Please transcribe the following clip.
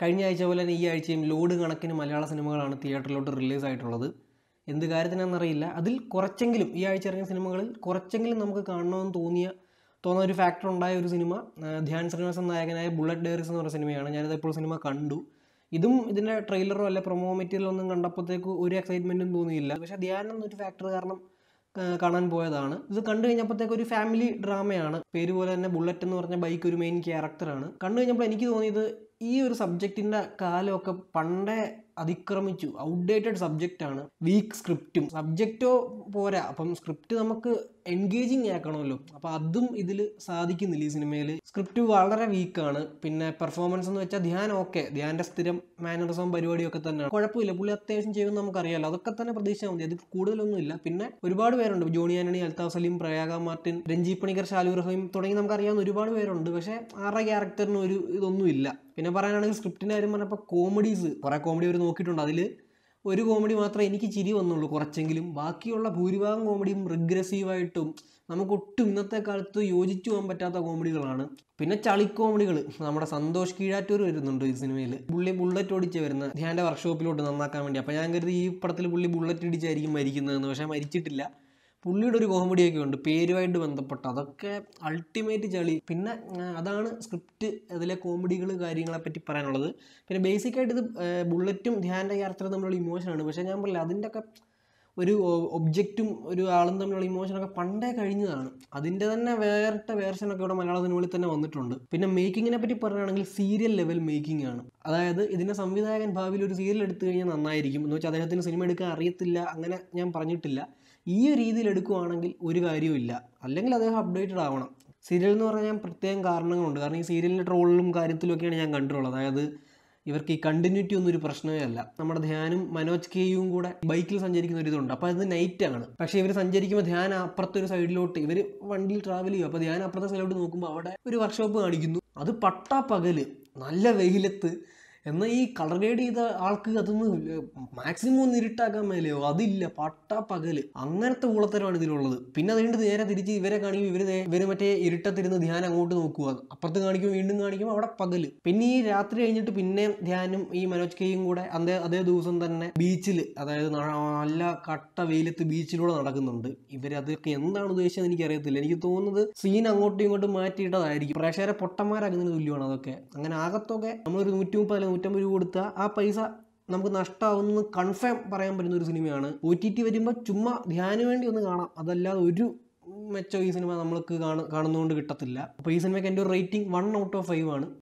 കഴിഞ്ഞ ആഴ്ച പോലെ തന്നെ ഈ ആഴ്ചയും ലോഡ് കണക്കിന് മലയാള സിനിമകളാണ് തിയേറ്ററിലോട്ട് റിലീസ് ആയിട്ടുള്ളത് എന്ത് കാര്യത്തിനാണെന്നറിയില്ല അതിൽ കുറച്ചെങ്കിലും ഈ ആഴ്ച ഇറങ്ങിയ സിനിമകളിൽ കുറച്ചെങ്കിലും നമുക്ക് കാണണമെന്ന് തോന്നിയ തോന്നുന്ന ഒരു ഫാക്ടർ ഉണ്ടായ ഒരു സിനിമ ധ്യാൻ ശ്രീനിവാസൻ നായകനായ ബുള്ളറ്റ് ഡയറീസ് എന്ന് പറഞ്ഞ സിനിമയാണ് ഞാനിത് എപ്പോൾ സിനിമ കണ്ടു ഇതും ഇതിൻ്റെ ട്രെയിലറോ അല്ലെ പ്രൊമോ മെറ്റീരിയലോ ഒന്നും കണ്ടപ്പോഴത്തേക്ക് ഒരു എക്സൈറ്റ്മെൻറ്റും തോന്നിയില്ല പക്ഷേ ധ്യാൻ എന്നൊരു ഫാക്ടർ കാരണം കാണാൻ പോയതാണ് ഇത് കണ്ടു കഴിഞ്ഞപ്പോഴത്തേക്ക് ഒരു ഫാമിലി ഡ്രാമയാണ് പേര് പോലെ തന്നെ ബുള്ളറ്റ് എന്ന് പറഞ്ഞ ബൈക്ക് ഒരു മെയിൻ ക്യാരക്ടറാണ് കണ്ടു കഴിഞ്ഞപ്പോൾ എനിക്ക് തോന്നിയത് ഈ ഒരു സബ്ജക്റ്റിൻ്റെ കാലമൊക്കെ പണ്ടേ അതിക്രമിച്ചു ഔട്ട്ഡേറ്റഡ് സബ്ജക്റ്റാണ് വീക്ക് സ്ക്രിപ്റ്റും സബ്ജക്റ്റോ പോരാ അപ്പം സ്ക്രിപ്റ്റ് നമുക്ക് എൻഗേജിങ് ആക്കണമല്ലോ അപ്പൊ അതും ഇതിൽ സാധിക്കുന്നില്ല ഈ സിനിമയിൽ സ്ക്രിപ്റ്റ് വളരെ വീക്കാണ് പിന്നെ പെർഫോമൻസ് എന്ന് വെച്ചാൽ ധ്യാൻ ഓക്കെ ധ്യാന്റെ സ്ഥിരം മാനറിസം പരിപാടിയൊക്കെ തന്നെയാണ് കുഴപ്പമില്ല പുള്ളി അത്യാവശ്യം ചെയ്യുമെന്ന് നമുക്കറിയാമല്ലോ അതൊക്കെ തന്നെ പ്രതീക്ഷിച്ചാൽ മതി അതിൽ കൂടുതലൊന്നുമില്ല പിന്നെ ഒരുപാട് പേരുണ്ട് ജോണി ആന്റണി അൽതാഫ് സലീം പ്രയാഗ മാർട്ടിൻ രഞ്ജി പണിക്കർ ഷാലു റഹീം തുടങ്ങി നമുക്കറിയാവുന്ന ഒരുപാട് പേരുണ്ട് പക്ഷേ ആരുടെ ക്യാരക്ടറിന് ഒരു ഇതൊന്നുമില്ല പിന്നെ പറയാനാണെങ്കിൽ സ്ക്രിപ്റ്റിന്റെ കാര്യം പറഞ്ഞപ്പോൾ കോമഡീസ് കുറെ കോമഡി അവർ നോക്കിയിട്ടുണ്ട് അതിൽ ഒരു കോമഡി മാത്രമേ എനിക്ക് ചിരി വന്നുള്ളൂ കുറച്ചെങ്കിലും ബാക്കിയുള്ള ഭൂരിഭാഗം കോമഡിയും റിഗ്രസീവായിട്ടും നമുക്കൊട്ടും ഇന്നത്തെ കാലത്ത് യോജിച്ചു പോകാൻ പറ്റാത്ത കോമഡികളാണ് പിന്നെ ചളി കോമഡികൾ നമ്മുടെ സന്തോഷ് കീഴാറ്റൂർ വരുന്നുണ്ട് ഈ സിനിമയിൽ പുള്ളി ബുള്ളറ്റ് ഓടിച്ച് വരുന്ന ധ്യാൻ്റെ വർക്ക്ഷോപ്പിലോട്ട് നന്നാക്കാൻ വേണ്ടി അപ്പോൾ ഞാൻ കരുതി ഈ പടത്തിൽ പുള്ളി ബുള്ളറ്റ് ഇടിച്ചായിരിക്കും മരിക്കുന്നതെന്ന് പക്ഷേ മരിച്ചിട്ടില്ല പുള്ളിയുടെ ഒരു കോമഡിയൊക്കെ ഉണ്ട് പേരുമായിട്ട് ബന്ധപ്പെട്ട അതൊക്കെ അൾട്ടിമേറ്റ് ചളി പിന്നെ അതാണ് സ്ക്രിപ്റ്റ് അതിലെ കോമഡികൾ കാര്യങ്ങളെ പറ്റി പറയാനുള്ളത് പിന്നെ ബേസിക്കായിട്ട് ഇത് ബുള്ളറ്റും ധ്യാൻ്റെ ക്യാരക്ടറും തമ്മിലുള്ള ഇമോഷനാണ് പക്ഷേ ഞാൻ പറയില്ല ഒക്കെ ഒരു ഒബ്ജക്റ്റും ഒരു ആളും തമ്മിലുള്ള ഇമോഷനൊക്കെ പണ്ടേ കഴിഞ്ഞതാണ് അതിൻ്റെ തന്നെ വേറിട്ട വേർഷനൊക്കെ ഇവിടെ മലയാള സിനിമകളിൽ തന്നെ വന്നിട്ടുണ്ട് പിന്നെ മേക്കിങ്ങിനെ പറ്റി പറയുകയാണെങ്കിൽ സീരിയൽ ലെവൽ മേക്കിംഗ് ആണ് അതായത് ഇതിൻ്റെ സംവിധായകൻ ഭാവിയിൽ ഒരു സീരിയൽ എടുത്തു കഴിഞ്ഞാൽ നന്നായിരിക്കും എന്ന് വെച്ചാൽ അദ്ദേഹത്തിന് സിനിമ എടുക്കാൻ അറിയത്തില്ല അങ്ങനെ ഞാൻ പറഞ്ഞിട്ടില്ല ഈ ഒരു രീതിയിൽ എടുക്കുവാണെങ്കിൽ ഒരു കാര്യവുമില്ല അല്ലെങ്കിൽ അദ്ദേഹം അപ്ഡേറ്റഡ് ആവണം സീരിയൽ എന്ന് പറഞ്ഞാൽ പ്രത്യേകം കാരണങ്ങളുണ്ട് കാരണം ഈ സീരിയലിൻ്റെ ട്രോളിലും കാര്യത്തിലൊക്കെയാണ് ഞാൻ കണ്ടിട്ടുള്ളത് അതായത് ഇവർക്ക് ഈ കണ്ടിന്യൂറ്റി ഒന്നും ഒരു പ്രശ്നമേ അല്ല നമ്മുടെ ധ്യാനും മനോജ് കെയും കൂടെ ബൈക്കിൽ സഞ്ചരിക്കുന്ന ഒരു ഇതുണ്ട് അപ്പോൾ അത് നൈറ്റ് ആണ് പക്ഷേ ഇവർ സഞ്ചരിക്കുമ്പോൾ ധ്യാനം അപ്പുറത്തെ ഒരു സൈഡിലോട്ട് ഇവർ വണ്ടിയിൽ ട്രാവൽ ചെയ്യും അപ്പോൾ ധ്യാൻ അപ്പുറത്തെ സൈഡിലോട്ട് നോക്കുമ്പോൾ അവിടെ ഒരു വർക്ക്ഷോപ്പ് കാണിക്കുന്നു അത് പട്ടാ പകല് നല്ല വെയിലത്ത് എന്നാൽ ഈ കളർ ഗൈഡ് ചെയ്ത ആൾക്ക് അതൊന്ന് മാക്സിമം ഒന്ന് ഇരുട്ടാക്കാൻ മേലെയോ അതില്ല പട്ട പകല് അങ്ങനത്തെ ഊളത്തരമാണ് ഇതിലുള്ളത് പിന്നെ അതുകൊണ്ട് നേരെ തിരിച്ച് ഇവരെ കാണിക്കും ഇവര് ഇവര് മറ്റേ ഇരുട്ടത്തിരുന്ന് ധ്യാനം അങ്ങോട്ട് നോക്കുക അപ്പുറത്ത് കാണിക്കും വീണ്ടും കാണിക്കും അവിടെ പകല് പിന്നെ ഈ രാത്രി കഴിഞ്ഞിട്ട് പിന്നെ ധ്യാനം ഈ മനോജ് കെയും കൂടെ അതേ അതേ ദിവസം തന്നെ ബീച്ചിൽ അതായത് നല്ല കട്ട വെയിലത്ത് ബീച്ചിലൂടെ നടക്കുന്നുണ്ട് ഇവരതൊക്കെ എന്താണ് ഉദ്ദേശിച്ചത് എനിക്ക് അറിയത്തില്ല എനിക്ക് തോന്നുന്നത് സീൻ അങ്ങോട്ടും ഇങ്ങോട്ടും മാറ്റിയിട്ടതായിരിക്കും പ്രേക്ഷകരെ പൊട്ടന്മാരാകുന്നതിന് തുല്യമാണ് അതൊക്കെ അങ്ങനെ ആകത്തൊക്കെ നമ്മളൊരു നൂറ്റി മുപ്പത് നൂറ്റമ്പത് രൂപ കൊടുത്താൽ ആ പൈസ നമുക്ക് നഷ്ടമാവുമെന്ന് കൺഫേം പറയാൻ പറ്റുന്ന ഒരു സിനിമയാണ് ഒ ടി ടി വരുമ്പോൾ ചുമ്മാ ധ്യാനു വേണ്ടി ഒന്ന് കാണാം അതല്ലാതെ ഒരു മെച്ചം ഈ സിനിമ നമ്മൾക്ക് കാണുന്നതുകൊണ്ട് കിട്ടത്തില്ല അപ്പോൾ ഈ സിനിമയ്ക്ക് എൻ്റെ ഒരു rating one out of five ആണ്